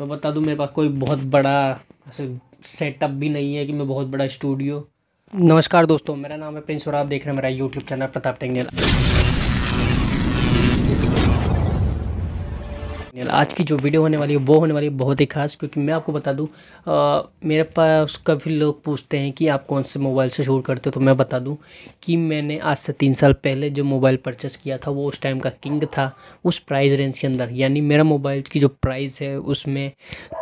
मैं बता दूं मेरे पास कोई बहुत बड़ा ऐसे सेटअप भी नहीं है कि मैं बहुत बड़ा स्टूडियो नमस्कार दोस्तों मेरा नाम है प्रिंस और आप देख रहे हैं मेरा यूट्यूब चैनल प्रताप टेंगेला आज की जो वीडियो होने वाली है वो होने वाली है बहुत ही खास क्योंकि मैं आपको बता दूँ मेरे पास काफ़ी लोग पूछते हैं कि आप कौन से मोबाइल से शूट करते हो तो मैं बता दूँ कि मैंने आज से तीन साल पहले जो मोबाइल परचेस किया था वो उस टाइम का किंग था उस प्राइस रेंज के अंदर यानी मेरा मोबाइल की जो प्राइस है उसमें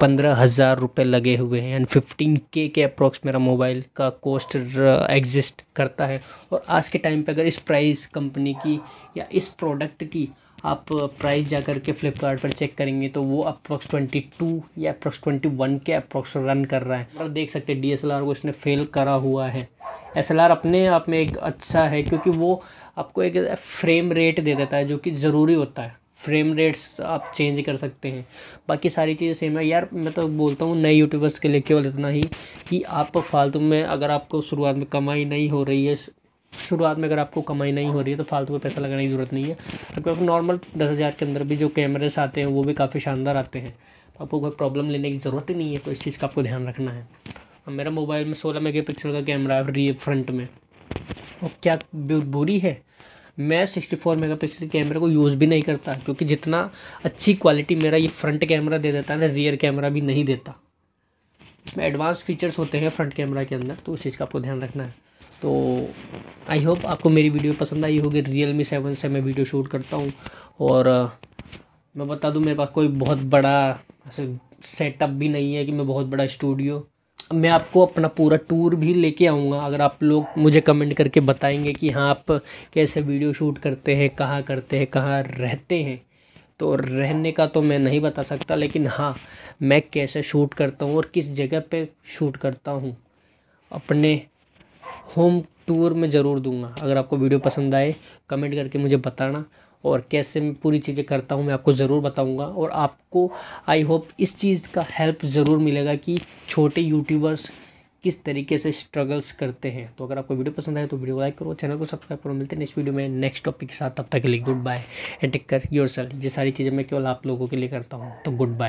पंद्रह हज़ार रुपये लगे हुए हैं यानी फिफ्टीन के के अप्रोक्स मेरा मोबाइल का कॉस्ट एग्जिस्ट करता है और आज के टाइम पे अगर इस प्राइस कंपनी की या इस प्रोडक्ट की आप प्राइस जा कर के फ्लिपकार्ट पर चेक करेंगे तो वो अप्रोक्स ट्वेंटी टू या अप्रोक्स ट्वेंटी वन के अप्रोक्स रन कर रहा है और देख सकते हैं डीएसएलआर को इसने फेल करा हुआ है एस अपने आप में एक अच्छा है क्योंकि वो आपको एक फ्रेम रेट दे देता है जो कि ज़रूरी होता है फ्रेम रेट्स आप चेंज कर सकते हैं बाकी सारी चीज़ें सेम है यार मैं तो बोलता हूँ नए यूट्यूबर्स के लिए केवल इतना ही कि आप फालतू में अगर आपको शुरुआत में कमाई नहीं हो रही है शुरुआत में अगर आपको कमाई नहीं हो रही है तो फालतू में पैसा लगाने की ज़रूरत नहीं है आपको नॉर्मल दस हज़ार के अंदर भी जो कैमरेस आते हैं वो भी काफ़ी शानदार आते हैं तो आपको कोई प्रॉब्लम लेने की ज़रूरत ही नहीं है तो इस चीज़ का आपको ध्यान रखना है और मेरा मोबाइल में सोलह मेगा पिक्सल का कैमरा है रियर फ्रंट में और क्या बुरी है मैं सिक्सटी फोर मेगा पिक्सल कैमरे को यूज़ भी नहीं करता क्योंकि जितना अच्छी क्वालिटी मेरा ये फ्रंट कैमरा दे देता है ना रियर कैमरा भी नहीं देता इसमें एडवांस फीचर्स होते हैं फ्रंट कैमरा के अंदर तो उस चीज़ का आपको ध्यान रखना है तो आई होप आपको मेरी वीडियो पसंद आई होगी रियल मी सेवन से मैं वीडियो शूट करता हूँ और मैं बता दूँ मेरे पास कोई बहुत बड़ा ऐसे सेटअप भी नहीं है कि मैं बहुत बड़ा स्टूडियो मैं आपको अपना पूरा टूर भी लेके आऊँगा अगर आप लोग मुझे कमेंट करके बताएंगे कि हाँ आप कैसे वीडियो शूट करते हैं कहाँ करते हैं कहाँ रहते हैं तो रहने का तो मैं नहीं बता सकता लेकिन हाँ मैं कैसे शूट करता हूँ और किस जगह पे शूट करता हूँ अपने होम टूर में ज़रूर दूंगा अगर आपको वीडियो पसंद आए कमेंट करके मुझे बताना और कैसे मैं पूरी चीज़ें करता हूँ मैं आपको ज़रूर बताऊँगा और आपको आई होप इस चीज़ का हेल्प ज़रूर मिलेगा कि छोटे यूट्यूबर्स किस तरीके से स्ट्रगल्स करते हैं तो अगर आपको वीडियो पसंद आए तो वीडियो लाइक करो चैनल को सब्सक्राइब करो मिलते हैं नेक्स्ट वीडियो में नेक्स्ट टॉपिक के साथ तब तक के लिए good bye and take care yourself ये सारी चीज़ें मैं केवल आप लोगों के लिए करता हूँ तो गुड बाय